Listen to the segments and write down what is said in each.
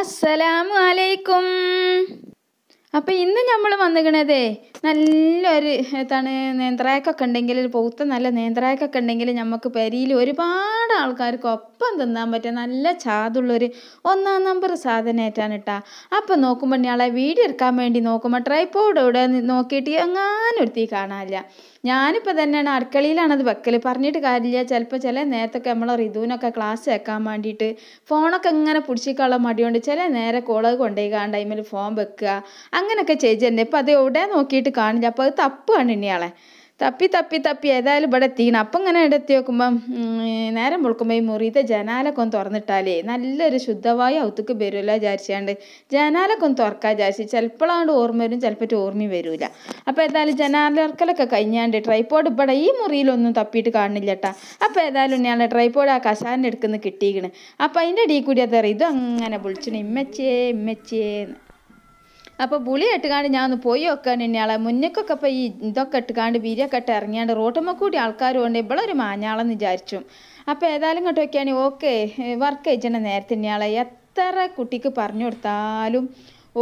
അസ്സലാമു അലൈക്കും അപ്പോൾ ഇന്ന് നമ്മൾ വന്നിക്കണത് നല്ലൊരു എന്താണ് നേന്ത്രായക്കൊക്കെ ഉണ്ടെങ്കിൽ ഒരു പൗത്ത നല്ല നേന്ത്രായക്കൊക്കെ ഉണ്ടെങ്കിൽ നമുക്ക് പെരിയിൽ ഒരുപാട് ആൾക്കാർക്ക് ഒപ്പം തിന്നാൻ പറ്റിയ നല്ല ചാതുള്ളൊരു ഒന്നാം നമ്പർ സാധനമായിട്ടാണ് കേട്ടാ അപ്പൊ നോക്കുമ്പോൾ ഇയാളെ വീഡിയോ എടുക്കാൻ വേണ്ടി നോക്കുമ്പോൾ ട്രൈപ്പോടെ ഇവിടെ നോക്കിയിട്ട് എങ്ങാനൊരുത്തി കാണാനില്ല ഞാനിപ്പോൾ തന്നെയാണ് അടുക്കളയിലാണത് വെക്കൽ പറഞ്ഞിട്ട് കാര്യമില്ല ചിലപ്പോൾ ചില നേരത്തൊക്കെ നമ്മളെ റിതുവിനൊക്കെ ക്ലാസ് വെക്കാൻ വേണ്ടിയിട്ട് ഫോണൊക്കെ ഇങ്ങനെ പിടിച്ചിക്കാനുള്ള മടിയുണ്ട് ചില നേരെ കോളത് കൊണ്ടുപോയിക്കാണ്ട് അതിമേൽ ഫോൺ വെക്കുക അങ്ങനെയൊക്കെ ചെയ്തിട്ടുണ്ട് ഇപ്പോൾ അത് എവിടെ നോക്കിയിട്ട് കാണില്ല അപ്പോൾ അത് തപ്പാണ് ഇനിയാളെ തപ്പി തപ്പി തപ്പി ഏതായാലും ഇവിടെ എത്തിക്കണം അപ്പം ഇങ്ങനെ എടുത്തി നോക്കുമ്പം നേരം പൊളുക്കുമ്പോൾ ഈ മുറിയത്തെ ജനാലൊക്കെ ഒന്ന് തുറന്നിട്ടാലേ നല്ലൊരു ശുദ്ധവായു ഔത്തുക്ക് വരില്ല വിചാരിച്ചാണ്ട് ജനാലൊക്കെ ഒന്ന് തുറക്കാൻ വിചാരിച്ചു ചിലപ്പോഴാണ്ട് ഓർമ്മ വരും ചിലപ്പോൾ ഓർമ്മയും വരില്ല അപ്പോൾ ഏതായാലും ജനാലക്കലൊക്കെ കഴിഞ്ഞാണ്ട് ട്രൈപ്പോഡ് ഇവിടെ ഈ മുറിയിലൊന്നും തപ്പിയിട്ട് കാണില്ല കേട്ടാ അപ്പോൾ ഏതായാലും ഞാൻ ട്രൈപ്പോഡ് ആ കശാൻ്റെ എടുക്കുന്നു കിട്ടിയിരിക്കണ് അപ്പോൾ അതിൻ്റെ ഇടയിൽ കൂടി അതറിയാം ഇതും അങ്ങനെ വിളിച്ചിട്ട് ഇമ്മച്ചേ ഇമ്മച്ചേന്ന് അപ്പോൾ പുളി ഇട്ടുകാണ്ട് ഞാൻ ഒന്ന് പോയി വെക്കാൻ തന്നെയാളെ മുന്നേക്കൊക്കെ അപ്പൊ ഈ ഇതൊക്കെ ഇട്ടുകാണ്ട് ബീരിയൊക്കെ ഇട്ട് ഇറങ്ങിയാണ്ട് റോട്ടുമ്മ കൂടി ആൾക്കാരും കൊണ്ട് ഇവളൊരു മാഞ്ഞാളെന്ന് വിചാരിച്ചു അപ്പോൾ ഏതായാലും ഇങ്ങോട്ട് വെക്കുകയാണെങ്കിൽ ഓക്കെ വർക്ക് അയച്ചേണ്ട നേരത്തെ തന്നെയാളെ എത്ര കുട്ടിക്ക് പറഞ്ഞു കൊടുത്താലും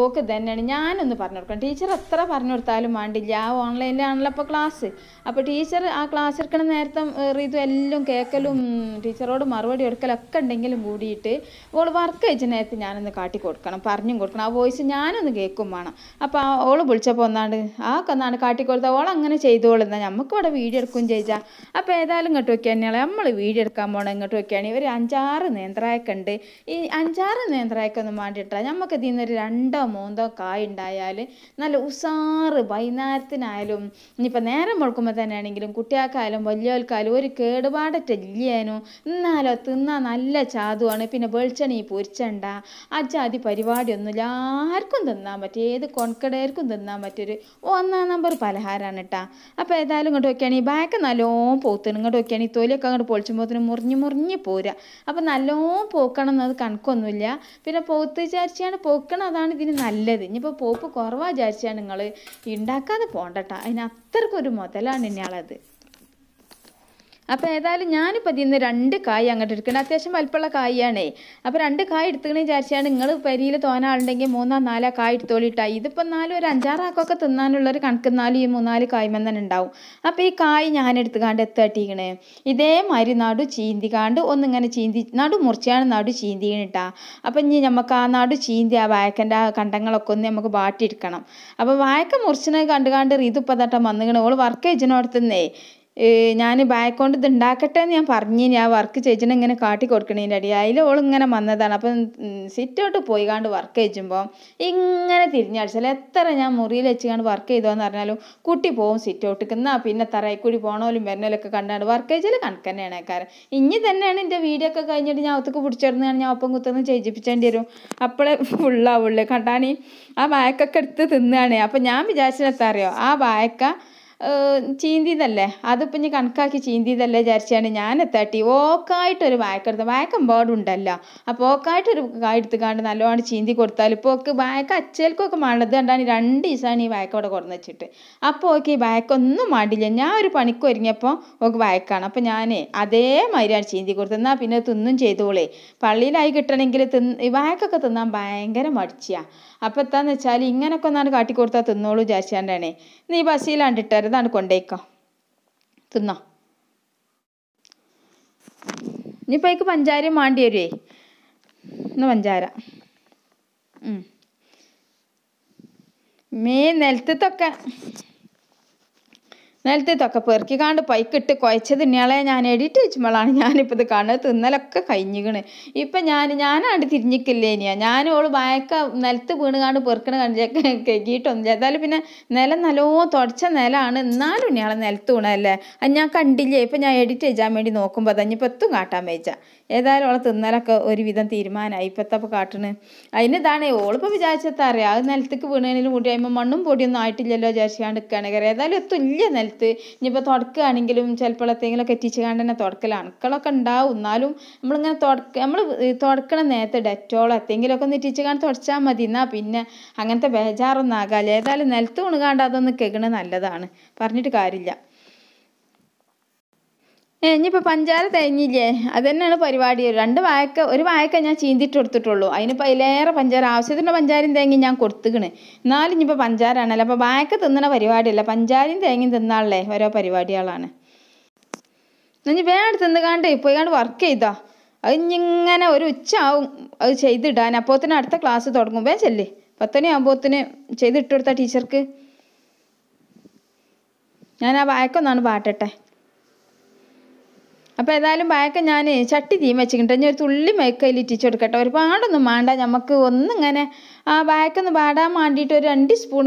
ഓക്കെ തന്നെയാണ് ഞാനൊന്ന് പറഞ്ഞു കൊടുക്കണം ടീച്ചർ എത്ര പറഞ്ഞു കൊടുത്താലും വേണ്ടില്ല ആ ഓൺലൈനിലാണല്ലോ അപ്പോൾ ക്ലാസ് അപ്പോൾ ടീച്ചർ ആ ക്ലാസ് എടുക്കണ നേരത്തെ റീതു എല്ലാം കേൾക്കലും ടീച്ചറോട് മറുപടി കൊടുക്കലൊക്കെ ഉണ്ടെങ്കിലും കൂടിയിട്ട് ഓൾ വർക്ക് കഴിച്ച നേരത്തെ ഞാനൊന്ന് കാട്ടി കൊടുക്കണം പറഞ്ഞും കൊടുക്കണം ആ വോയിസ് ഞാനൊന്ന് കേൾക്കും വേണം അപ്പോൾ ആ ഓൾ വിളിച്ചപ്പോൾ ഒന്നാണ്ട് ആ ഒന്നാണ് കാട്ടി കൊടുത്ത ഓൾ അങ്ങനെ ചെയ്തോളുന്ന നമുക്ക് ഇവിടെ വീഡിയോ എടുക്കും ചോദിച്ചാൽ അപ്പോൾ ഏതായാലും ഇങ്ങോട്ട് നോക്കിയാൽ നമ്മൾ വീഡിയോ എടുക്കാൻ പോകണം ഇങ്ങോട്ട് വയ്ക്കുകയാണെങ്കിൽ ഒരു അഞ്ചാറ് നേന്ത്രായക്കുണ്ട് ഈ അഞ്ചാറ് നേന്ത്രായക്കൊന്നും ഒന്നും വേണ്ടിയിട്ടാണ് നമുക്ക് ഇതിൽ നിന്നൊരു രണ്ടോ മൂന്തോ കായ ഉണ്ടായാൽ നല്ല ഉസാറ് വൈകുന്നേരത്തിനായാലും ഇനിയിപ്പോൾ നേരം മുഴക്കുമ്പോൾ തന്നെ ആണെങ്കിലും കുട്ടികൾക്കായാലും വലിയവർക്കായാലും ഒരു കേടുപാടറ്റില്ലേനു എന്നാലോ തിന്നാൽ നല്ല ചാതുവാണ് പിന്നെ വെളിച്ചെണ്ണി പൊരിച്ചണ്ട അജാതി പരിപാടിയൊന്നുമില്ല ആർക്കും തിന്നാൻ പറ്റും ഏത് കൊൺകടയർക്കും തിന്നാൻ പറ്റൊരു ഒന്നാം നമ്പർ പലഹാരമാണ് കേട്ടാ അപ്പോൾ ഏതായാലും ഇങ്ങോട്ട് വയ്ക്കുകയാണെങ്കിൽ ബാക്ക് നല്ലോണം പോത്തുന്നു ഇങ്ങോട്ട് വയ്ക്കുകയാണെങ്കിൽ തൊലിയൊക്കെ അങ്ങോട്ട് പൊളിച്ചുമ്പോൾ മുറിഞ്ഞ് മുറിഞ്ഞ് പോരാ അപ്പോൾ നല്ലോണം പോക്കണം എന്നത് കണക്കൊന്നുമില്ല പിന്നെ പോത്ത് വിചാരിച്ചാണ് പോക്കണം അതാണ് ഇതിന് നല്ലത് ഇനിയിപ്പോൾ പോപ്പ് കുറവാ വിചാരിച്ചാൽ നിങ്ങൾ ഉണ്ടാക്കാതെ പോകണ്ട കേട്ടോ അതിന് അത്രക്കൊരു മുതലാണ് ഇനിയാളത് അപ്പോൾ ഏതായാലും ഞാനിപ്പോൾ ഇന്ന് രണ്ട് കായ് അങ്ങോട്ട് എടുക്കണം അത്യാവശ്യം വലിപ്പമുള്ള കായാണേ അപ്പോൾ രണ്ട് കായ് എടുത്തുകണെന്ന് വിചാരിച്ചാണ് നിങ്ങൾ പരിയിൽ തോന്നാളുണ്ടെങ്കിൽ മൂന്നാ നാലാ കായ് എടുത്തോളിട്ടാ ഇതിപ്പോൾ നാലും ഒരു അഞ്ചാറാക്കൊക്കെ തിന്നാനുള്ളൊരു കണക്കുന്നാലും ഈ മൂന്നാല് കായ്മം തന്നെ ഉണ്ടാവും അപ്പോൾ ഈ കായ് ഞാൻ എടുത്തുകാണ്ട് എത്തട്ടിക്കണേ ഇതേമാതിരി നടു കാണ്ട് ഒന്നിങ്ങനെ ചീന്തി നടു മുറിച്ചാണ് നടു ചീന്തിക്കണിട്ടാ അപ്പം ഇനി നമുക്ക് ആ നടു ചീന്തി ആ വായക്കൻ്റെ ആ കണ്ടങ്ങളൊക്കെ ഒന്ന് നമുക്ക് വാട്ടിയെടുക്കണം അപ്പോൾ വായക്ക മുറിച്ചിനെ കണ്ടുകാണ്ട് കണ്ട് റീതിപ്പതട്ടം വന്നിങ്ങനെ ഓൾ വർക്ക് ചെയ്യണോടത്തുന്നേ ഞാൻ കൊണ്ട് ഇത് ഉണ്ടാക്കട്ടെ എന്ന് ഞാൻ പറഞ്ഞിനി ആ വർക്ക് ചേച്ചീനെ ഇങ്ങനെ കാട്ടി കൊടുക്കണതിൻ്റെ ഇടയിൽ അതിൽ ഓൾ ഇങ്ങനെ വന്നതാണ് അപ്പം സിറ്റൗട്ട് പോയിക്കാണ്ട് വർക്ക് ചെയ്യിച്ചുമ്പോൾ ഇങ്ങനെ തിരിഞ്ഞടിച്ചാൽ എത്ര ഞാൻ മുറിയിൽ വെച്ച് കണ്ട് വർക്ക് ചെയ്തോന്ന് പറഞ്ഞാലും കുട്ടി പോവും സിറ്റൗട്ടിക്ക് എന്നാൽ പിന്നെ തറയിൽ കൂടി പോണോലും വരണോലൊക്കെ കണ്ടാണ്ട് വർക്ക് ചെയ്യൽ കണക്ക് തന്നെയാണ് കാരണം ഇനി തന്നെയാണ് എൻ്റെ വീഡിയോ ഒക്കെ കഴിഞ്ഞിട്ട് ഞാൻ ഒത്തക്ക് പിടിച്ചിടുന്നതാണ് ഞാൻ ഒപ്പം കുത്തുനിന്ന് ചെയ്യിപ്പിച്ചേണ്ടി വരും അപ്പോഴേ ഫുള്ളാവുള്ളൂ കണ്ടാണി ആ വായക്കൊക്കെ എടുത്ത് തിന്നുകയാണ് അപ്പം ഞാൻ വിചാരിച്ചെത്താറിയോ ആ വായക്ക ചീന്തിയതല്ലേ അതിപ്പോൾ ഇനി കണക്കാക്കി ചീന്തിയതല്ലേ വിചാരിച്ചാണ് ഞാൻ എത്താട്ടി ഓക്കായിട്ടൊരു വായക്കെടുത്ത് വായക്കെമ്പാടുണ്ടല്ലോ അപ്പോൾ ഓക്കായിട്ടൊരു കായെടുത്തുകാണ്ട് നല്ലോണം ചീന്തി കൊടുത്താൽ ഇപ്പോൾ ഒക്കെ വായക്ക അച്ചേൽക്കൊക്കെ മണത് കണ്ടാണ് രണ്ട് ദിവസമാണ് ഈ വായക്ക അവിടെ കുറഞ്ഞ് വെച്ചിട്ട് അപ്പോൾ ഓക്കെ ഈ വായക്കൊന്നും മാണ്ടില്ല ഞാൻ ഒരു പണിക്ക് ഒരുങ്ങിയപ്പോൾ ഓക്ക് വായക്കാണ് അപ്പോൾ ഞാൻ അതേമാതിരിയാണ് ചീന്തി കൊടുത്തത് എന്നാൽ പിന്നെ തിന്നും ചെയ്തോളേ പള്ളിയിലായി കിട്ടണമെങ്കിൽ തിന്ന് വായക്കൊക്കെ തിന്നാൻ ഭയങ്കര മടിച്ചാണ് അപ്പം എന്താണെന്ന് വെച്ചാൽ ഇങ്ങനൊക്കെ ഒന്നാണ് കൊടുത്താൽ തിന്നോളൂ വിചാരിച്ചാണ്ടാണ് നീ ബസ്സിലാണ്ട് ഇട്ടാൽ ഇതാണ് കൊണ്ടേക്കാം തിന്നോ ഇനിയിപ്പോൾ എനിക്ക് പഞ്ചാരയും വേണ്ടി വരുവേ ഇന്ന് പഞ്ചാര മീ നിലത്തൊക്കെ നിലത്തേത്തൊക്കെ പെറുക്കിക്കാണ്ട് പൈക്കിട്ട് കുഴച്ചത് ഇന്നയാളെ ഞാൻ എഡിറ്റ് വെച്ചുമ്പോളാണ് ഞാനിപ്പോൾ ഇത് കാണുന്നത് തിന്നലൊക്കെ കഴിഞ്ഞിക്കണ് ഇപ്പം ഞാൻ ഞാനാണ്ട് തിരിഞ്ഞിക്കില്ലേ ഇനിയാ ഞാൻ ഓൾ വയക്ക നിലത്ത് വീണ് കാണ്ട് പെറുക്കണ കണ്ടിട്ട് കെക്കിയിട്ടൊന്നും ചെയ്താലും പിന്നെ നിലം നല്ലോ തുടച്ച നിലമാണ് എന്നാലും ഇന്നയാളെ നിലത്ത് വീണല്ലേ അത് ഞാൻ കണ്ടില്ലേ ഇപ്പം ഞാൻ എഡിറ്റ് ചെയ്യാൻ വേണ്ടി നോക്കുമ്പോൾ അതഞ്ഞിപ്പോൾ എത്തും കാട്ടാൻ വെച്ച ഏതായാലും ഓളെ തിന്നലൊക്കെ ഒരുവിധം തീരുമാനമായി ഇപ്പത്തപ്പോൾ കാട്ടണ് അതിന് ഇതാണ് ഓളിപ്പോൾ വിചാരിച്ചെത്താറിയാം അത് നിലത്തേക്ക് വീണതിന് കൂടി കഴിയുമ്പോൾ മണ്ണും പൊടിയൊന്നും ആയിട്ടില്ലല്ലോ വിചാരിച്ചാണ്ട് കിണകര ഏതായാലും എത്തും ഇല്ല നിലത്ത് ഇനി ഇനിയിപ്പോൾ തുടക്കുകയാണെങ്കിലും ചിലപ്പോൾ എത്തെങ്കിലുമൊക്കെ എത്തിച്ച് കണ്ട് തന്നെ തുടക്കലാണ് അണുക്കളൊക്കെ ഉണ്ടാവും എന്നാലും നമ്മളിങ്ങനെ തുടക്ക നമ്മൾ തുടക്കണ നേരത്തെ ഡെറ്റോളോ എത്തെങ്കിലുമൊക്കെ ഒന്ന് എത്തിച്ച് കണ്ട് തുടച്ചാൽ മതി എന്നാൽ പിന്നെ അങ്ങനത്തെ ബേജാറൊന്നും ആകാല്ല ഏതായാലും നിലത്ത് ഉണുകാണ്ട് അതൊന്ന് കേൾക്കണത് നല്ലതാണ് പറഞ്ഞിട്ട് കാര്യമില്ല ഇനിയിപ്പോൾ പഞ്ചാര തേഞ്ഞില്ലേ അത് തന്നെയാണ് പരിപാടി രണ്ട് വായക്ക ഒരു വായക്ക ഞാൻ ചീന്തിട്ട് കൊടുത്തിട്ടുള്ളൂ അതിനിപ്പോൾ അതിലേറെ പഞ്ചാര ആവശ്യത്തിൻ്റെ പഞ്ചാരയും തേങ്ങയും ഞാൻ കൊടുത്തുക്കണ് എന്നാലും ഇനിയിപ്പോൾ പഞ്ചാരാണല്ലോ അപ്പോൾ വായക്ക തിന്നണ പരിപാടിയല്ല പഞ്ചാരയും തേങ്ങയും തിന്നാളേ ഓരോ പരിപാടികളാണ് ഇനി വേണ്ട തിന്നുകാണ്ട് പോയിക്കാണ്ട് വർക്ക് ചെയ്താ അത് ഇങ്ങനെ ഒരു ഉച്ച ആവും അത് ചെയ്തിടാൻ തന്നെ അടുത്ത ക്ലാസ് തുടങ്ങും വേ ചെല്ലേ പത്തണി ആകുമ്പോത്തിന് ചെയ്തിട്ട് കൊടുത്ത ടീച്ചർക്ക് ഞാൻ ആ വായക്കൊന്നാണ് പാട്ടട്ടെ അപ്പോൾ ഏതായാലും ബാക്ക് ഞാൻ ചട്ടി തീം വെച്ചിട്ടുണ്ട് ഇനി ഒരു തുള്ളി മയക്കയിൽ ഇറ്റിച്ച് കൊടുക്കട്ടെ ഒരുപാടൊന്നും വേണ്ട നമുക്ക് ഒന്നിങ്ങനെ ആ വഴക്കൊന്ന് വാടാൻ വേണ്ടിയിട്ട് ഒരു രണ്ട് സ്പൂൺ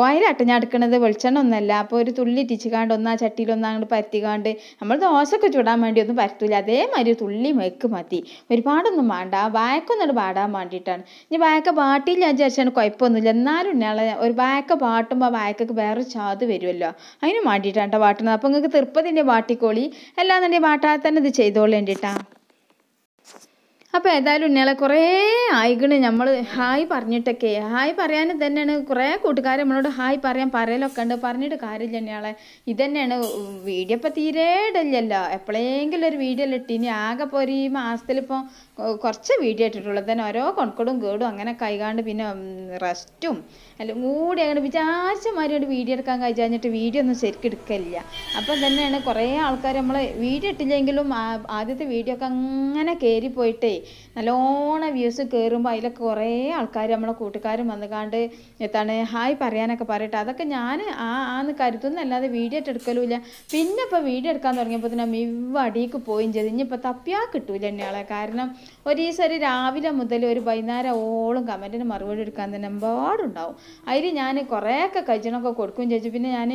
ഓയിലാട്ടോ ഞാൻ എടുക്കണത് വെളിച്ചെണ്ണ ഒന്നല്ല അപ്പോൾ ഒരു തുള്ളി ഇട്ടിച്ചുകാണ്ട് ഒന്നാ ചട്ടിയിലൊന്ന് അങ്ങോട്ട് പരത്തിക്കാണ്ട് നമ്മൾ ദോശയൊക്കെ ചുടാൻ വേണ്ടി ഒന്നും പരത്തില്ല അതേമാതിരി തുള്ളി മേക്ക് മതി ഒരുപാടൊന്നും വേണ്ട വാഴക്കൊന്നോട് പാടാൻ വേണ്ടിയിട്ടാണ് ഇനി വാഴക്ക പാട്ടിയില്ല വിചാരിച്ചാണ് കുഴപ്പമൊന്നുമില്ല എന്നാലും ഉള്ള ഒരു വാഴക്ക പാട്ടുമ്പോൾ വാഴക്കൊക്കെ വേറെ ചാത് വരുമല്ലോ അതിന് വേണ്ടിയിട്ടാണ് കേട്ടോ പാട്ടുന്നത് അപ്പോൾ നിങ്ങൾക്ക് തിരുപ്പതിൻ്റെ പാട്ടിക്കോളി തന്നെ പാട്ടാതെ തന്നെ ഇത് ചെയ്തോളേണ്ടിട്ടാ അപ്പോൾ ഏതായാലും ഉണ്ണികളെ കുറേ ആയിക്കണ് നമ്മൾ ഹായ് പറഞ്ഞിട്ടൊക്കെ ഹായ് പറയാൻ തന്നെയാണ് കുറേ കൂട്ടുകാർ നമ്മളോട് ഹായ് പറയാൻ പറയലൊക്കെ ഉണ്ട് പറഞ്ഞിട്ട് കാര്യമില്ല ഉണ്ണികളെ ഇതന്നെയാണ് വീഡിയോ ഇപ്പോൾ തീരെ എപ്പോഴെങ്കിലും ഒരു വീഡിയോ ഇട്ട് ഇനി ആകെ ഇപ്പോൾ ഒരു ഈ മാസത്തിലിപ്പോൾ കുറച്ച് വീഡിയോ ഇട്ടിട്ടുള്ളത് തന്നെ ഓരോ കൊൺകൊടും കേടും അങ്ങനെ കൈകാണ്ട് പിന്നെ റെസ്റ്റും അല്ല കൂടി അങ്ങനെ വിചാരിച്ച മാതിരി വീഡിയോ എടുക്കാൻ കഴിഞ്ഞിട്ട് വീഡിയോ ഒന്നും ശരിക്കും എടുക്കില്ല അപ്പം തന്നെയാണ് കുറേ ആൾക്കാർ നമ്മൾ വീഡിയോ ഇട്ടില്ലെങ്കിലും ആദ്യത്തെ വീഡിയോ ഒക്കെ അങ്ങനെ കയറി പോയിട്ടേ നല്ലോണം വ്യൂസ് കയറുമ്പോൾ അതിലൊക്കെ കുറേ ആൾക്കാർ നമ്മളെ കൂട്ടുകാരും വന്നുകാണ്ട് എത്താണ് ഹായ് പറയാനൊക്കെ പറയട്ടെ അതൊക്കെ ഞാൻ ആ ആന്ന് കരുതുന്നല്ലാതെ വീഡിയോ എടുക്കലുമില്ല പിന്നെ ഇപ്പോൾ വീഡിയോ എടുക്കാൻ തുടങ്ങിയപ്പോൾ തന്നെ മിവ് അടിയിക്ക് പോയും ചെയ്ത് ഇനിയിപ്പോൾ തപ്പിയാ കിട്ടൂല എന്നെയാളെ കാരണം ഒരു ദിവസം ഒരു രാവിലെ മുതൽ ഒരു വൈകുന്നേരം ഓളും കമൻറ്റിന് മറുപടി എടുക്കാൻ തന്നെ എമ്പാടുണ്ടാവും അതിൽ ഞാൻ ഒക്കെ കഴിച്ചണൊക്കെ കൊടുക്കും ചേച്ചി പിന്നെ ഞാൻ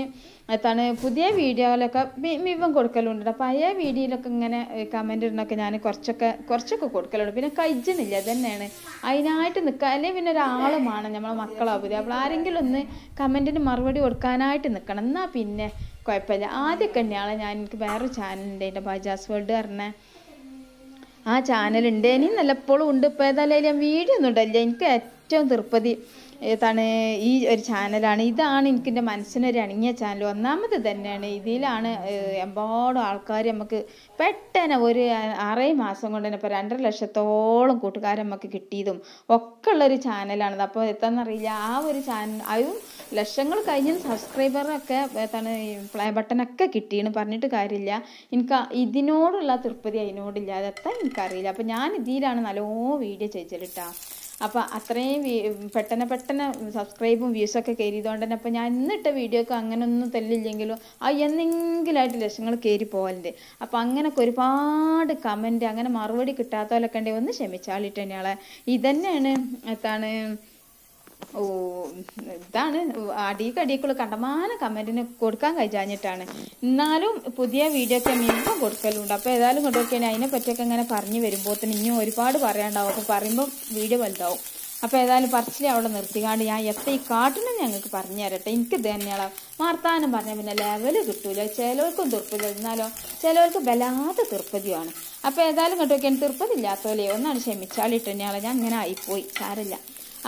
എത്താണ് പുതിയ വീഡിയോയിലൊക്കെ മിവം കൊടുക്കലുണ്ട് അപ്പോൾ പഴയ വീഡിയോയിലൊക്കെ ഇങ്ങനെ കമന്റ് ഇടുന്നൊക്കെ ഞാൻ കുറച്ചൊക്കെ കുറച്ചൊക്കെ കൊടുക്കും നിൽക്കലുണ്ട് പിന്നെ കഴിച്ചുന്നില്ല തന്നെയാണ് അതിനായിട്ട് നിൽക്കുക അല്ലെങ്കിൽ പിന്നെ ഒരാളുമാണ് നമ്മളെ മക്കളാവരുത് അപ്പോൾ ആരെങ്കിലും ഒന്ന് കമൻറ്റിന് മറുപടി കൊടുക്കാനായിട്ട് നിൽക്കണം എന്നാൽ പിന്നെ കുഴപ്പമില്ല ആദ്യമൊക്കെ തന്നെയാണ് ഞാൻ എനിക്ക് വേറൊരു ചാനലുണ്ട് എൻ്റെ ബജാസ് വേൾഡ് പറഞ്ഞ ആ ചാനലുണ്ട് ഇനി നല്ലപ്പോഴും ഉണ്ട് ഇപ്പോൾ ഏതായാലും ഞാൻ വീഡിയോ ഒന്നും ഉണ്ടല്ലേ എനിക്ക് ഏറ്റവും തൃപ്തി ഏതാണ് ഈ ഒരു ചാനലാണ് ഇതാണ് എനിക്ക് എൻ്റെ മനസ്സിനൊരു അണങ്ങിയ ചാനൽ ഒന്നാമത് തന്നെയാണ് ഇതിലാണ് എമ്പാടും ആൾക്കാർ നമുക്ക് പെട്ടെന്ന് ഒരു ആറേ മാസം കൊണ്ട് തന്നെ ഇപ്പോൾ രണ്ടര ലക്ഷത്തോളം കൂട്ടുകാരെ നമുക്ക് കിട്ടിയതും ഒക്കെ ഉള്ളൊരു ചാനലാണത് അപ്പോൾ എത്താന്നറിയില്ല ആ ഒരു ചാനൽ അതും ലക്ഷങ്ങൾ കഴിഞ്ഞ സബ്സ്ക്രൈബറൊക്കെ ഏതാണ് പ്ലേ ബട്ടനൊക്കെ കിട്ടിയെന്ന് പറഞ്ഞിട്ട് കാര്യമില്ല എനിക്ക് ഇതിനോടുള്ള തൃപ്തി അതിനോടില്ല അതെത്താൻ എനിക്കറിയില്ല അപ്പോൾ ഞാൻ ഇതിലാണ് നല്ലോ വീഡിയോ ചെയ്യലിട്ടാ അപ്പൊ അത്രയും പെട്ടെന്ന് പെട്ടെന്ന് സബ്സ്ക്രൈബും ഒക്കെ കയറിയതുകൊണ്ട് തന്നെ അപ്പൊ ഞാൻ ഇന്നിട്ട വീഡിയോക്ക് ഒന്നും തെല്ലില്ലെങ്കിലും ആ എന്നെങ്കിലായിട്ട് ലക്ഷങ്ങൾ കയറി പോകലുണ്ട് അപ്പോൾ അങ്ങനൊക്കെ ഒരുപാട് കമന്റ് അങ്ങനെ മറുപടി കിട്ടാത്തവരൊക്കെ ഉണ്ടെങ്കിൽ ഒന്ന് ക്ഷമിച്ചാളിട്ട് തന്നെയാളെ ഇതന്നെയാണ് എന്താണ് ഇതാണ് അടിക്ക് അടിക്കുള്ള കണ്ടമാന കമന്റിന് കൊടുക്കാൻ കഴിഞ്ഞിട്ടാണ് എന്നാലും പുതിയ ഒക്കെ മിനിമം കൊടുക്കലുണ്ട് അപ്പോൾ ഏതായാലും അതിനെ പറ്റിയൊക്കെ ഇങ്ങനെ പറഞ്ഞു വരുമ്പോൾ തന്നെ ഇനിയും ഒരുപാട് പറയാണ്ടാവും അപ്പോൾ പറയുമ്പോൾ വീഡിയോ വലുതാവും അപ്പോൾ ഏതായാലും പറിച്ചിലെ അവിടെ നിർത്തിക്കാണ്ട് ഞാൻ എത്ര ഈ കാട്ടിനും ഞങ്ങൾക്ക് പറഞ്ഞു തരട്ടെ എനിക്ക് തന്നെയാണ് വാർത്താനം പറഞ്ഞാൽ പിന്നെ ലെവൽ കിട്ടൂല ചിലവർക്കും തുർപ്പതി എന്നാലോ ചിലവർക്ക് വല്ലാത്ത തുർപ്പതിയാണ് അപ്പോൾ ഏതായാലും കണ്ടു നോക്കിയാൽ ഒന്നാണ് ക്ഷമിച്ചാളിട്ട് ഞാൻ അങ്ങനെ ആയിപ്പോയി സാരല്ല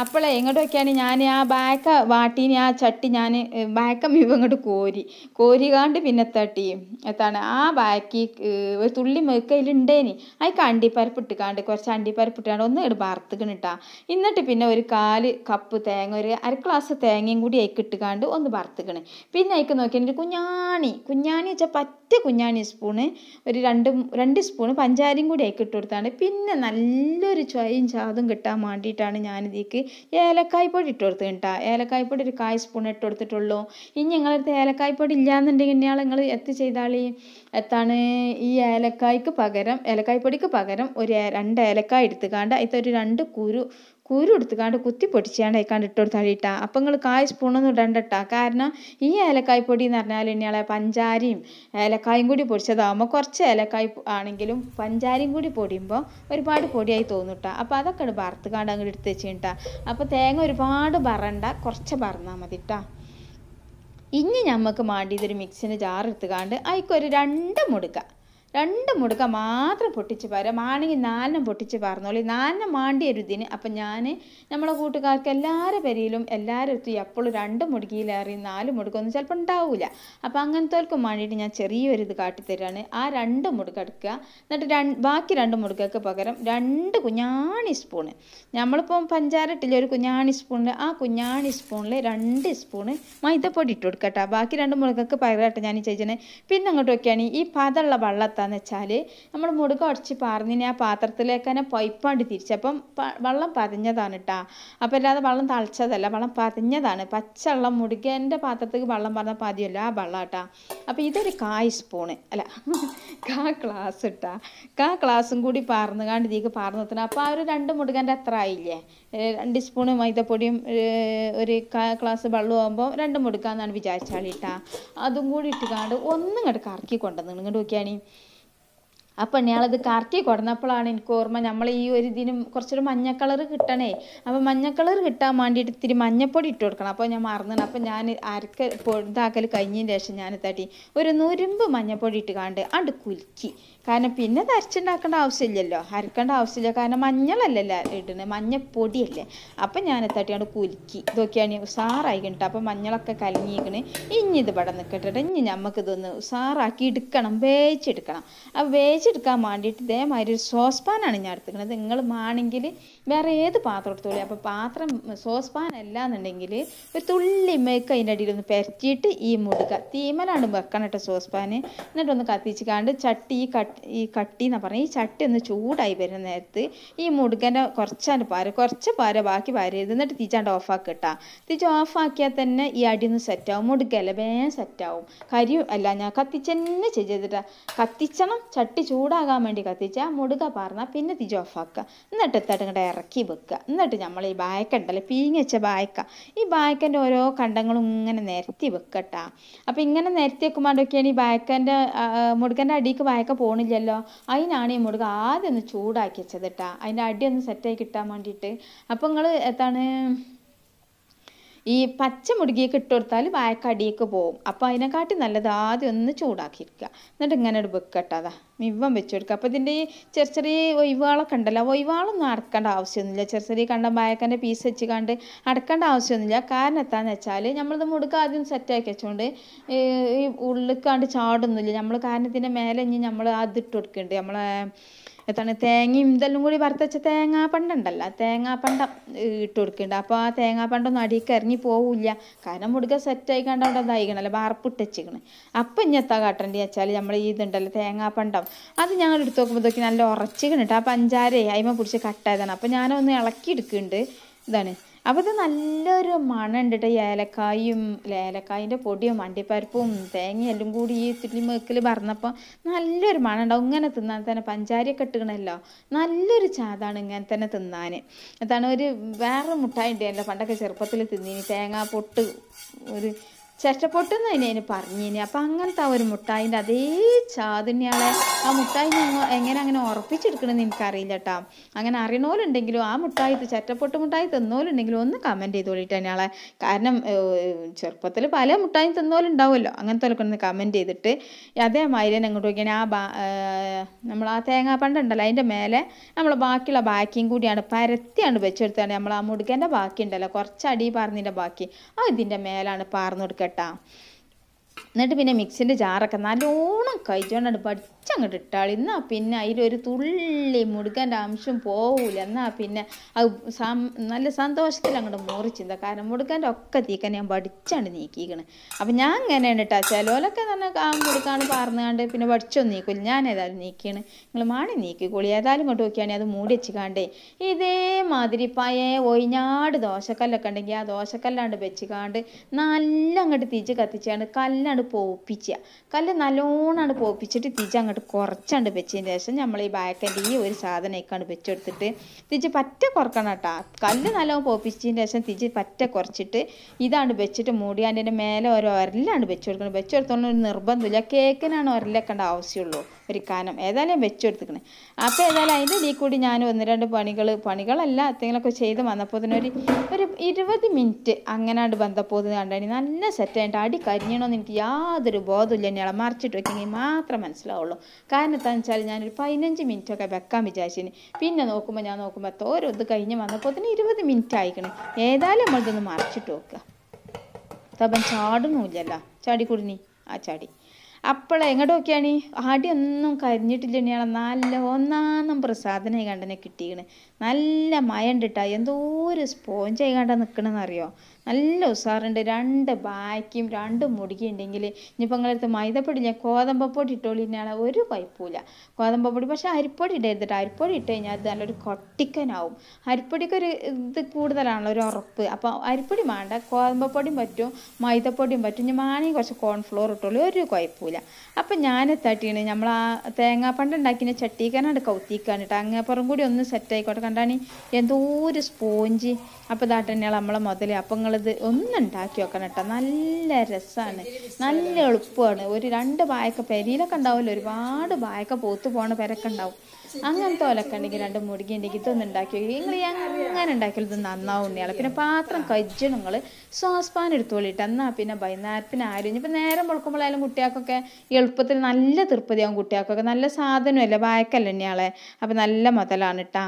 അപ്പോളേ എങ്ങോട്ട് വെക്കാന് ഞാൻ ആ ബാക്ക വാട്ടീന് ആ ചട്ടി ഞാൻ ബാക്ക മുഴുവൻ കോരി കോരികാണ്ട് പിന്നെ തട്ടി എത്താണ് ആ ബാക്കി ഒരു തുള്ളി മെഴുക്ക് അതിലുണ്ടേനി അതിക്ക് അണ്ടിപ്പരപ്പ് കുറച്ച് അണ്ടിപ്പരപ്പ് ഇട്ടുകാണ്ട് ഒന്ന് ഇങ്ങോട്ട് വറുത്തുക്കണ് ഇട്ടാ എന്നിട്ട് പിന്നെ ഒരു കാല് കപ്പ് തേങ്ങ ഒരു അര ഗ്ലാസ് തേങ്ങയും കൂടി അതിക്ക് കാണ്ട് ഒന്ന് വറുത്തുക്കണ് പിന്നെ അയക്ക് നോക്കിയാൽ കുഞ്ഞാണി കുഞ്ഞാണി വെച്ചാൽ പറ്റ കുഞ്ഞാണി സ്പൂണ് ഒരു രണ്ട് രണ്ട് സ്പൂണ് പഞ്ചാരയും കൂടി അതിക്ക് ഇട്ട് കൊടുത്താണ് പിന്നെ നല്ലൊരു ചൊയയും ചാതും കിട്ടാൻ വേണ്ടിയിട്ടാണ് ഞാനിതിക്ക് ഏലക്കായ്പൊടി ഇട്ട് കൊടുത്ത് കേട്ടോ ഏലക്കായ്പൊടി ഒരു കായ് സ്പൂൺ ഇട്ട് കൊടുത്തിട്ടുള്ളൂ ഇനി നിങ്ങളടുത്ത് ഏലക്കായ്പൊടി ഇല്ലയെന്നുണ്ടെങ്കിൽ ഇയാൾ നിങ്ങൾ എത്തി ചെയ്താളി എത്താണ് ഈ ഏലക്കായ്ക്ക് പകരം ഏലക്കായ്പൊടിക്ക് പകരം ഒരു രണ്ട് ഏലക്കായ എടുത്തുകാണ്ട് അതിൽ ഒരു രണ്ട് കുരു കുരു എടുത്തുകാണ്ട് കുത്തി പൊട്ടിച്ചാണ്ട് അയക്കാണ്ട് ഇട്ട് കൊടുത്താൽ അപ്പം നിങ്ങൾ കായ സ്പൂണൊന്നും ഇടണ്ടട്ടാ കാരണം ഈ ഏലക്കായ് പൊടി എന്ന് പറഞ്ഞാൽ ഇനിയാളെ പഞ്ചാരയും ഏലക്കായും കൂടി പൊടിച്ചതാകുമ്പോൾ കുറച്ച് ഏലക്കായ് ആണെങ്കിലും പഞ്ചാരയും കൂടി പൊടിയുമ്പോൾ ഒരുപാട് പൊടിയായി തോന്നും കേട്ടോ അപ്പോൾ അതൊക്കെ വറുത്തുകാണ്ട് അങ്ങോട്ട് എടുത്ത് വെച്ചിട്ടാ അപ്പോൾ തേങ്ങ ഒരുപാട് വറണ്ട കുറച്ച് വറന്നാൽ മതി കേട്ടോ ഇനി നമുക്ക് മാണ്ടിയതൊരു മിക്സിൻ്റെ ജാർ എടുത്തുകാണ്ട് അതിക്കൊരു രണ്ട് മുടുക്കുക രണ്ട് മുടുക്ക മാത്രം പൊട്ടിച്ച് പാരാ മാണെങ്കിൽ നാലിനും പൊട്ടിച്ച് പാർന്നോളി നാലിനെ മാണ്ടി ഇതിന് അപ്പം ഞാൻ നമ്മളെ കൂട്ടുകാർക്ക് എല്ലാവരുടെ പെരയിലും എല്ലാവരും എത്തി എപ്പോഴും രണ്ട് മുടുക്കിയിലേറി നാല് മുടുക്കൊന്നും ചിലപ്പോൾ ഉണ്ടാവില്ല അപ്പോൾ അങ്ങനത്തെവർക്കും വേണ്ടിയിട്ട് ഞാൻ ചെറിയൊരു ഇത് കാട്ടിത്തരാണ് ആ രണ്ട് മുടുക്ക എടുക്കുക എന്നിട്ട് രണ്ട് ബാക്കി രണ്ട് മുടുക്കക്ക് പകരം രണ്ട് കുഞ്ഞാണി സ്പൂണ് നമ്മളിപ്പം പഞ്ചാര ഇട്ടില്ല ഒരു കുഞ്ഞാണി സ്പൂണിൽ ആ കുഞ്ഞാണി സ്പൂണിൽ രണ്ട് സ്പൂണ് മൈദപ്പൊടി ഇട്ട് കൊടുക്കട്ടെ ബാക്കി രണ്ട് മുടുക്കക്ക് പകരമായിട്ട് ഞാൻ ചോദിച്ചത് പിന്നെ അങ്ങോട്ട് വയ്ക്കുകയാണെങ്കിൽ ഈ പതമുള്ള വള്ളത്തിൽ എന്താത്താന്ന് വെച്ചാൽ നമ്മൾ മുടുക ഉടച്ച് പാർന്നിനെ ആ പാത്രത്തിലേക്ക് തന്നെ പൈപ്പാണ്ട് അപ്പം വെള്ളം പതിഞ്ഞതാണ് കേട്ടോ അപ്പോൾ അല്ലാതെ വെള്ളം തളിച്ചതല്ല വെള്ളം പതിഞ്ഞതാണ് പച്ചവെള്ളം മുടുകേൻ്റെ പാത്രത്തേക്ക് വെള്ളം പറഞ്ഞ പതിയല്ല ആ വെള്ളം കേട്ടോ അപ്പോൾ ഇതൊരു കായ് സ്പൂണ് അല്ല കാ ഗ്ലാസ് ഇട്ടാ കാ ഗ്ലാസും കൂടി പാർന്നുകാണ്ട് ഇതിക്ക് പാർന്നെത്തണം അപ്പോൾ ആ ഒരു രണ്ട് മുടുകൻ്റെ അത്ര ആയില്ലേ രണ്ട് സ്പൂണ് മൈദപ്പൊടിയും ഒരു കാ ഗ്ലാസ് വെള്ളം ആകുമ്പോൾ രണ്ട് മുടുക്കാന്നാണ് വിചാരിച്ചാളിട്ടാ അതും കൂടി കാണ്ട് ഒന്നും ഇങ്ങോട്ട് കറക്കി കൊണ്ടുവന്നു ഇങ്ങോട്ട് നോക്കിയാണി ആ പെണ്ണിയാളത് കാർത്തി കൊടുന്നപ്പോഴാണ് എനിക്ക് ഓർമ്മ നമ്മൾ ഈ ഒരു ഇതിനും കുറച്ചൊരു മഞ്ഞ കളർ കിട്ടണേ അപ്പോൾ മഞ്ഞ കളർ കിട്ടാൻ വേണ്ടിയിട്ട് ഇത്തിരി മഞ്ഞപ്പൊടി ഇട്ട് കൊടുക്കണം അപ്പോൾ ഞാൻ മറന്നു അപ്പോൾ ഞാൻ അരക്ക ഇതാക്കൽ കഴിഞ്ഞതിന് ശേഷം ഞാൻ തട്ടി ഒരു നുരുമ്പ് മഞ്ഞപ്പൊടി ഇട്ട് കാണ്ട് അണ്ട് കുലുക്കി കാരണം പിന്നെ തരച്ചുണ്ടാക്കേണ്ട ആവശ്യമില്ലല്ലോ അരക്കേണ്ട ആവശ്യമില്ല കാരണം മഞ്ഞളല്ലല്ലോ ഇടുന്നത് മഞ്ഞപ്പൊടിയല്ലേ അപ്പം ഞാൻ അവിടെ കുലുക്കി ഇതൊക്കെയാണ് ഉസാറായി കിട്ടുക അപ്പം മഞ്ഞളൊക്കെ കലങ്ങിയിരിക്കണേ ഇനി ഇത് പടം നിൽക്കട്ടെ ഇനി നമുക്ക് ഇതൊന്ന് ഉസാറാക്കി എടുക്കണം വേവിച്ചെടുക്കണം ആ വേവിച്ചെടുക്കാൻ വേണ്ടിയിട്ട് ഇതേമാതിരി ഒരു സോസ് പാനാണ് ഞാൻ എടുത്തിരിക്കുന്നത് നിങ്ങൾ മാണെങ്കിൽ വേറെ ഏത് പാത്രം എടുത്തോളൂ അപ്പോൾ പാത്രം സോസ് പാൻ അല്ല എന്നുണ്ടെങ്കിൽ ഒരു തുള്ളി മേക്ക് അതിൻ്റെ ഒന്ന് പെരറ്റിയിട്ട് ഈ മുടുക തീമലാണ് വെക്കണം കേട്ടോ സോസ് പാൻ എന്നിട്ടൊന്ന് കത്തിച്ച് കണ്ട് ചട്ടി ഈ കട്ട് ഈ കട്ടി എന്ന് പറഞ്ഞാൽ ഈ ചട്ടി ഒന്ന് ചൂടായി വരുന്ന നേരത്ത് ഈ മുടുകൻ്റെ കുറച്ചാണ് പാര കുറച്ച് പാര ബാക്കി പാരരുത് എന്നിട്ട് തീച്ചാണ്ട് ഓഫാക്കുക കേട്ടോ തീച്ച് ഓഫാക്കിയാൽ തന്നെ ഈ അടിയൊന്ന് സെറ്റാവും മുടുക്കല്ല വേഗം സെറ്റാവും കരി അല്ല ഞാൻ കത്തിച്ചെന്നെ തന്നെ ചെയ്തിട്ടാ കത്തിച്ചണം ചട്ടി ചൂടാകാൻ വേണ്ടി കത്തിച്ചാൽ മുടുക പാർന്നാൽ പിന്നെ തീച്ച് ഓഫാക്കുക എന്നിട്ട് എത്താട്ട് ഇങ്ങോട്ട് ഇറക്കി വെക്കുക എന്നിട്ട് നമ്മൾ ഈ ബായക്ക ഉണ്ടല്ലോ പീങ്ങി വെച്ച ബായക്ക ഈ ബായക്കൻ്റെ ഓരോ കണ്ടങ്ങളും ഇങ്ങനെ നിരത്തി വെക്കട്ടാ അപ്പം ഇങ്ങനെ നിരത്തി വെക്കുമ്പോഴൊക്കെയാണ് ഈ ബായക്കൻ്റെ മുടുക്കൻ്റെ അടിക്ക് ബായക്ക പോണില്ല ഇല്ലല്ലോ അതിനാണ് ഈ മുടുക ആദ്യം ഒന്ന് ചൂടാക്കി വെച്ചത് കേട്ടോ അതിൻ്റെ അടിയൊന്ന് ആയി കിട്ടാൻ വേണ്ടിയിട്ട് അപ്പോൾ നിങ്ങൾ എന്താണ് ഈ പച്ച മുടുകിയൊക്കെ ഇട്ട് കൊടുത്താൽ അടിയൊക്കെ പോകും അപ്പോൾ അതിനെക്കാട്ടി നല്ലത് ആദ്യം ഒന്ന് ചൂടാക്കിയിരിക്കുക എന്നിട്ട് ഇങ്ങനെ ഒരു വെക്കട്ടെ അതാ മിവം വെച്ച് കൊടുക്കുക അപ്പോൾ ഇതിൻ്റെ ഈ ചെറിയ ചെറിയ ഒഴിവാളൊക്കെ ഉണ്ടല്ലോ ഒഴിവാളൊന്നും അടക്കേണ്ട ആവശ്യമൊന്നുമില്ല ചെറിയ ചെറിയ കണ്ട വായക്കൻ്റെ പീസ് വെച്ച് കണ്ട് അടക്കേണ്ട ആവശ്യമൊന്നുമില്ല കാരണം എന്താണെന്ന് വെച്ചാൽ നമ്മളിത് മുടുക്ക ആദ്യം സെറ്റാക്കി വെച്ചുകൊണ്ട് ഈ ഉള്ളിക്കാണ്ട് ചാടൊന്നുമില്ല നമ്മൾ കാരണത്തിൻ്റെ മേലെ ഇനി നമ്മൾ അതിട്ട് കൊടുക്കുന്നുണ്ട് നമ്മളെ എത്താണ് തേങ്ങയും ഇതെല്ലാം കൂടി വറുത്തച്ച തേങ്ങാപ്പണ്ടുണ്ടല്ലോ തേങ്ങാപ്പണ്ടം ഇട്ട് കൊടുക്കുന്നുണ്ട് അപ്പോൾ ആ തേങ്ങാപ്പണ്ടൊന്നും അടിയിലേക്ക് ഇറങ്ങി പോവില്ല കാരണം മുടുക സെറ്റായി കണ്ട അവിടെ ഇതായിക്കണല്ലോ വാർപ്പിട്ട് അപ്പം ഇനി എത്താ കാട്ടേണ്ടി വെച്ചാൽ നമ്മൾ ഈ ഇതുണ്ടല്ലോ തേങ്ങാപ്പണ്ടം അത് ഞങ്ങൾ എടുത്ത് നോക്കുമ്പോഴത്തേക്ക് നല്ല ഉറച്ചിക്കണിട്ട് ആ പഞ്ചാരയെ അതിമ പിടിച്ച് കട്ടായതാണ് അപ്പം ഞാനൊന്ന് ഇളക്കി എടുക്കുന്നുണ്ട് ഇതാണ് അവിടെ ഇത് നല്ലൊരു മണം കേട്ടോ ഏലക്കായും ഏലക്കായിൻ്റെ പൊടിയും മണ്ടിപ്പരിപ്പും തേങ്ങയും എല്ലാം കൂടി ഈ തുള്ളി മേക്കിൽ പറഞ്ഞപ്പോൾ നല്ലൊരു മണം ഇങ്ങനെ തിന്നാൻ തന്നെ പഞ്ചാരിയൊക്കെ ഇട്ടുകണല്ലോ നല്ലൊരു ചാതാണ് ഇങ്ങനെ തന്നെ തിന്നാൻ അതാണ് ഒരു വേറെ മുട്ടായി ഉണ്ടായിരുന്നല്ലോ പണ്ടൊക്കെ ചെറുപ്പത്തിൽ തിന്നീനി തേങ്ങാ പൊട്ട് ഒരു ചേട്ടപ്പൊട്ടെന്ന് തന്നെ അതിന് പറഞ്ഞിനി അപ്പൊ അങ്ങനത്തെ ആ ഒരു മുട്ടായിന്റെ അതേ ചാതിന്യാളെ ആ മുട്ടായി എങ്ങനെ അങ്ങനെ ഉറപ്പിച്ചെടുക്കണമെന്ന് അറിയില്ല കേട്ടോ അങ്ങനെ അറിയണോലുണ്ടെങ്കിലും ആ മുട്ടായി ചെറ്റപ്പൊട്ട് മുട്ടായി തന്നോലുണ്ടെങ്കിലും ഒന്ന് കമന്റ് ചെയ്തോളിട്ട് തന്നെയാളെ കാരണം ചെറുപ്പത്തിൽ പല മുട്ടായി തന്നോലുണ്ടാവുമല്ലോ അങ്ങനത്തെ ഒന്ന് കമന്റ് ചെയ്തിട്ട് അതേമാതിരി തന്നെ അങ്ങോട്ട് നോക്കിയാൽ ആ നമ്മൾ ആ തേങ്ങാപ്പണ്ട് ഉണ്ടല്ലോ അതിന്റെ മേലെ നമ്മൾ ബാക്കിയുള്ള ബാക്കിയും കൂടിയാണ് പരത്തിയാണ് വെച്ചെടുത്താണ് നമ്മൾ ആ മുടുക്കേന്റെ ബാക്കി ഉണ്ടല്ലോ കുറച്ച് അടി പറഞ്ഞതിൻ്റെ ബാക്കി ഇതിന്റെ മേലാണ് പാർന്നു കൊടുക്കുക कटा എന്നിട്ട് പിന്നെ മിക്സിൻ്റെ ജാറൊക്കെ നല്ലോണം കഴിച്ചോണ്ടാണ് പഠിച്ചങ്ങോട്ട് ഇട്ടാളി എന്നാൽ പിന്നെ അതിലൊരു തുള്ളി മുടുക്കൻ്റെ അംശം പോവില്ല എന്നാൽ പിന്നെ അത് നല്ല സന്തോഷത്തിൽ അങ്ങോട്ട് മുറിച്ചിന്ത കാരണം മുടുക്കൻ്റെ ഒക്കെ തീക്കാൻ ഞാൻ പഠിച്ചാണ് നീക്കിക്കണ് അപ്പം ഞാൻ അങ്ങനെയാണ് ഇട്ടാ ചിലവരൊക്കെ തന്നെ ആ മുടുക്കാണ് പറഞ്ഞുകൊണ്ട് പിന്നെ പഠിച്ചൊന്നും നീക്കില്ല ഞാൻ ഏതായാലും നീക്കിയാണ് നിങ്ങൾ മാണി നീക്കിക്കോളി ഏതായാലും ഇങ്ങോട്ട് നോക്കിയാണെങ്കിൽ അത് മൂടി വെച്ച് കാണ്ടേ ഇതേമാതിരി പഴയ ഒയിഞ്ഞാട് ദോശക്കല്ലൊക്കെ ഉണ്ടെങ്കിൽ ആ ദോശക്കല്ലാണ്ട് വെച്ച് കാണ്ട് നല്ല അങ്ങോട്ട് തിരിച്ച് കത്തിച്ചാണ് കല്ല കല്ലാണ് പോപ്പിക്കുക കല്ല് നല്ലോണാണ് പോപ്പിച്ചിട്ട് തിരിച്ച് അങ്ങോട്ട് കുറച്ചാണ്ട് വെച്ചതിന് ശേഷം നമ്മൾ ഈ ബാക്കൻ്റെ ഈ ഒരു സാധനമൊക്കെയാണ് വെച്ചെടുത്തിട്ട് തിരിച്ച് പറ്റ കുറക്കണം കേട്ടോ കല്ല് നല്ലോണം പോപ്പിച്ചതിന് ശേഷം തിരിച്ച് പറ്റ കുറച്ചിട്ട് ഇതാണ് വെച്ചിട്ട് മൂടി അതിൻ്റെ മേലെ ഒരു ഉരലാണ് വെച്ചു കൊടുക്കണം വെച്ച് ഒരു നിർബന്ധമില്ല കേക്കിനാണ് ഉരലൊക്കെ ആവശ്യമുള്ളൂ ഒരു കനം ഏതായാലും വെച്ചെടുത്തിക്കണേ അപ്പോൾ ഏതായാലും അതിൻ്റെ ഇടയിൽ കൂടി ഞാൻ ഒന്ന് രണ്ട് പണികൾ പണികളല്ല എന്തെങ്കിലുമൊക്കെ ചെയ്ത് വന്നപ്പോൾ തന്നെ ഒരു ഒരു ഇരുപത് മിനിറ്റ് അങ്ങനാണ്ട് ബന്ധപ്പോൾ കണ്ടായി നല്ല സെറ്റായിട്ട് അടി കരിഞ്ഞണമെന്ന് എനിക്ക് യാതൊരു ബോധമില്ല ഇനി ഇളമറിച്ചിട്ട് വെക്കുമെങ്കിൽ മാത്രം മനസ്സിലാവുള്ളൂ കാരണം എന്താണെന്ന് വെച്ചാൽ ഞാനൊരു പതിനഞ്ച് മിനിറ്റൊക്കെ വെക്കാൻ വിചാരിച്ചിന് പിന്നെ നോക്കുമ്പോൾ ഞാൻ നോക്കുമ്പോൾ തോരോ ഇത് കഴിഞ്ഞ് വന്നപ്പോൾ തന്നെ ഇരുപത് മിനിറ്റ് ആയിക്കണേ ഏതായാലും നമ്മളിതൊന്ന് മറിച്ചിട്ട് വെക്കുക തപ്പൻ ചാടുന്നുമില്ലല്ലോ ചാടി കുടുങ്ങി ആ ചാടി അപ്പോൾ എങ്ങോട്ടൊക്കെയാണ് ആടിയൊന്നും കരിഞ്ഞിട്ടില്ല ഞാൻ നല്ല ഒന്നാം പ്രസാദനായി കണ്ടനെ കിട്ടിയിക്കണ് നല്ല മഴ ഉണ്ട് കേട്ടോ എന്തോ ഒരു സ്പോഞ്ചായി കണ്ടാൽ നിൽക്കണമെന്നറിയോ നല്ല ഉസാറുണ്ട് രണ്ട് ബാക്കിയും രണ്ട് മുടിക്കും ഉണ്ടെങ്കിൽ ഇനിയിപ്പോൾ നിങ്ങളടുത്ത് മൈദപ്പൊടി ഞാൻ ഗോതമ്പപ്പൊടി ഇട്ടോളിനാണ് ഒരു കുഴപ്പമില്ല ഗോതമ്പപ്പൊടി പക്ഷേ അരിപ്പൊടി ഇടരുതിട്ട് അരിപ്പൊടി ഇട്ട് കഴിഞ്ഞാൽ അത് നല്ലൊരു കൊട്ടിക്കനാവും അരിപ്പൊടിക്കൊരു ഇത് കൂടുതലാണല്ലോ ഒരു ഉറപ്പ് അപ്പോൾ അരിപ്പൊടി വേണ്ട ഗോതമ്പപ്പൊടിയും പറ്റും മൈദപ്പൊടിയും പറ്റും ഞാൻ മാണി കുറച്ച് കോൺഫ്ലോർ ഇട്ടോളൂ ഒരു കുഴപ്പമില്ല അപ്പം ഞാൻ തട്ടിയാണ് നമ്മൾ ആ തേങ്ങാപ്പണ്ട് ഉണ്ടാക്കിയ ചട്ടിക്കാനാണ് കൗത്തിക്കാണ് കേട്ടോ അങ്ങേപ്പുറം കൂടി ഒന്ന് സെറ്റ് ആയിക്കോട്ടെ കണ്ടാണ് എന്തോ ഒരു സ്പോഞ്ച് അപ്പോൾ ഇതായിട്ട് തന്നെയാണ് നമ്മളെ മുതൽ അപ്പം നിങ്ങൾ നമ്മളിത് ഒന്നുണ്ടാക്കി വെക്കണം കേട്ടോ നല്ല രസമാണ് നല്ല എളുപ്പമാണ് ഒരു രണ്ട് പായക്ക പെരീലൊക്കെ ഉണ്ടാവുമല്ലോ ഒരുപാട് പായക്ക പോത്ത് പോണ പെരക്കെ ഉണ്ടാവും അങ്ങനത്തെ ഓലൊക്കെ ഉണ്ടെങ്കിൽ രണ്ട് മുടുകി ഉണ്ടെങ്കിൽ ഇതൊന്നും ഉണ്ടാക്കി നിങ്ങൾ എങ്ങനെ ഉണ്ടാക്കിയാലും ഇത് നന്നാവും ഇയാളെ പിന്നെ പാത്രം കഴിച്ച് നിങ്ങൾ സോസ് എടുത്തോളിട്ട് എന്നാൽ പിന്നെ വൈകുന്നേരത്തിന് ആരും ഇപ്പം നേരം കൊടുക്കുമ്പോഴായാലും കുട്ടികൾക്കൊക്കെ എളുപ്പത്തിൽ നല്ല തൃപ്തിയാവും കുട്ടികൾക്കൊക്കെ നല്ല സാധനമല്ലേ വായക്കല്ലേ ഇയാളെ അപ്പം നല്ല മുതലാണ് കേട്ടാ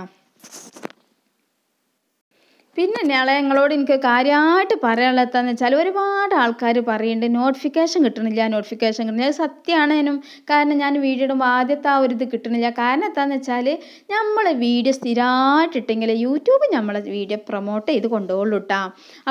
പിന്നെ ഞാളെ എനിക്ക് കാര്യമായിട്ട് പറയാനുള്ളതെന്ന് വെച്ചാൽ ഒരുപാട് ആൾക്കാർ പറയുന്നുണ്ട് നോട്ടിഫിക്കേഷൻ കിട്ടണില്ല നോട്ടിഫിക്കേഷൻ കിട്ടണില്ല അത് സത്യമാണേനും കാരണം ഞാൻ വീഡിയോ ഇടുമ്പോൾ ആദ്യത്തെ ആ ഒരു ഇത് കിട്ടണില്ല കാരണം എന്താണെന്ന് വെച്ചാൽ നമ്മൾ വീഡിയോ സ്ഥിരമായിട്ടിട്ടെങ്കിൽ യൂട്യൂബ് നമ്മളെ വീഡിയോ പ്രൊമോട്ട് ചെയ്ത് കൊണ്ടുപോകുള്ളൂ കേട്ടോ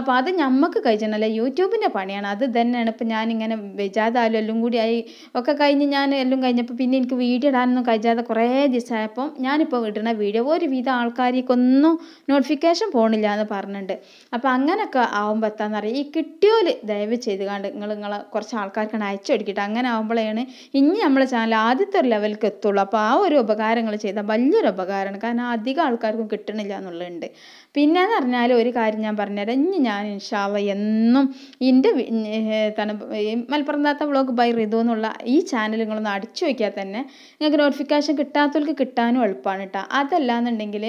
അപ്പോൾ അത് നമുക്ക് കഴിച്ചണല്ല യൂട്യൂബിൻ്റെ പണിയാണ് അത് തന്നെയാണ് ഇപ്പം ഞാനിങ്ങനെ വെജാതാലും എല്ലാം കൂടി ആയി ഒക്കെ കഴിഞ്ഞ് ഞാൻ എല്ലാം കഴിഞ്ഞപ്പോൾ പിന്നെ എനിക്ക് വീഡിയോ ഇടാനൊന്നും കഴിച്ചാതെ കുറേ ദിവസമായപ്പം ഞാനിപ്പോൾ ഇടുന്ന വീഡിയോ ഒരുവിധം ആൾക്കാർക്കൊന്നും നോട്ടിഫിക്കേഷൻ പോകണില്ല എന്ന് പറഞ്ഞിട്ടുണ്ട് അപ്പോൾ അങ്ങനെയൊക്കെ ആവുമ്പോൾ എത്താന്ന് പറയുക ഈ കിട്ടിയോല് ദയവ് ചെയ്ത് കണ്ട് നിങ്ങൾ നിങ്ങളെ കുറച്ച് ആൾക്കാർക്കാണ് അയച്ചു കൊടുക്കിയിട്ട് അങ്ങനെ ആവുമ്പോഴാണ് ഇനി നമ്മളെ ചാനൽ ആദ്യത്തെ ഒരു ലെവലിലേക്ക് എത്തുള്ളൂ അപ്പോൾ ആ ഒരു ഉപകാരങ്ങൾ ചെയ്താൽ വലിയൊരു ഉപകാരമാണ് കാരണം അധികം ആൾക്കാർക്കും കിട്ടണില്ല എന്നുള്ളതുണ്ട് പിന്നെ പറഞ്ഞാൽ ഒരു കാര്യം ഞാൻ പറഞ്ഞുതരാം ഇനി ഞാൻ ഇൻഷാവ എന്നും എൻ്റെ തണു മലപ്പുറം താത്ത വ്ളോഗ് ബൈ റിതു എന്നുള്ള ഈ ചാനൽ നിങ്ങളൊന്ന് അടിച്ചു വയ്ക്കാൻ തന്നെ നിങ്ങൾക്ക് നോട്ടിഫിക്കേഷൻ കിട്ടാത്തവർക്ക് കിട്ടാനും എളുപ്പമാണ് കേട്ടോ അതല്ല എന്നുണ്ടെങ്കിൽ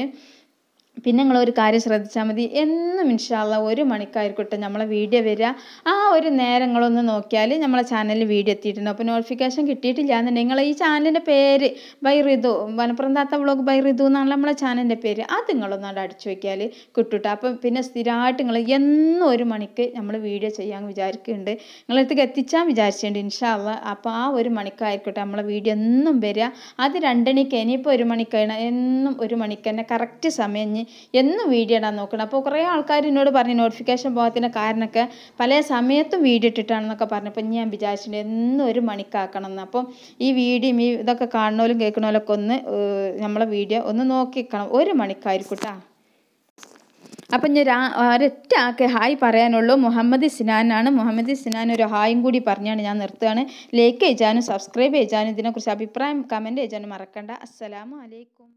പിന്നെ നിങ്ങൾ ഒരു കാര്യം ശ്രദ്ധിച്ചാൽ മതി എന്നും ഇൻഷാല്ല ഒരു മണിക്കായിരിക്കട്ടെ നമ്മളെ വീഡിയോ വരിക ആ ഒരു നേരങ്ങളൊന്ന് നോക്കിയാൽ നമ്മളെ ചാനലിൽ വീഡിയോ എത്തിയിട്ടുണ്ട് അപ്പോൾ നോട്ടിഫിക്കേഷൻ കിട്ടിയിട്ടില്ല എന്നുണ്ടെങ്കിൽ നിങ്ങൾ ഈ ചാനലിൻ്റെ പേര് ബൈ റിതു താത്ത വ്ളോഗ് ബൈ റിതു എന്നാണ് നമ്മളെ ചാനലിൻ്റെ പേര് അത് അവിടെ അടിച്ചു വയ്ക്കിയാൽ കിട്ടും അപ്പം പിന്നെ സ്ഥിരമായിട്ട് നിങ്ങൾ എന്നും ഒരു മണിക്ക് നമ്മൾ വീഡിയോ ചെയ്യാൻ വിചാരിക്കുന്നുണ്ട് നിങ്ങളടുത്തേക്ക് എത്തിച്ചാൽ വിചാരിച്ചിട്ടുണ്ട് ഇൻഷാള്ള അപ്പോൾ ആ ഒരു മണിക്കായിരിക്കട്ടെ നമ്മളെ വീഡിയോ എന്നും വരിക അത് രണ്ടണിക്ക് ഇനിയിപ്പോൾ ഒരു മണിക്കാണ് എന്നും ഒരു മണിക്ക് തന്നെ കറക്റ്റ് സമയം പറഞ്ഞ് എന്നും വീഡിയോ ഇടാൻ നോക്കണം അപ്പോൾ കുറേ ആൾക്കാർ എന്നോട് പറഞ്ഞ് നോട്ടിഫിക്കേഷൻ പോകാത്തതിൻ്റെ കാരണമൊക്കെ പല സമയത്തും വീഡിയോ ഇട്ടിട്ടാണെന്നൊക്കെ പറഞ്ഞപ്പോൾ ഞാൻ വിചാരിച്ചിട്ടുണ്ട് എന്നും ഒരു മണിക്കാക്കണം എന്ന് അപ്പം ഈ വീഡിയോയും ഈ ഇതൊക്കെ കാണണമല്ലോ കേൾക്കണമല്ലോ ഒന്ന് നമ്മളെ വീഡിയോ ഒന്ന് നോക്കിക്കണം ഒരു മണിക്കായിരിക്കും അപ്പം ഞാൻ ഒരൊറ്റ ആൾക്ക് ഹായ് പറയാനുള്ളൂ മുഹമ്മദ് സിനാനാണ് മുഹമ്മദ് സിനാൻ ഒരു ഹായും കൂടി പറഞ്ഞാണ് ഞാൻ നിർത്തുകയാണ് ലൈക്ക് ചെയ്യാനും സബ്സ്ക്രൈബ് ചെയ്യാനും ഇതിനെക്കുറിച്ച് അഭിപ്രായം കമൻറ്റ് ചെയ്യാനും മറക്കണ്ട അസ്സലാമു അലൈക്കും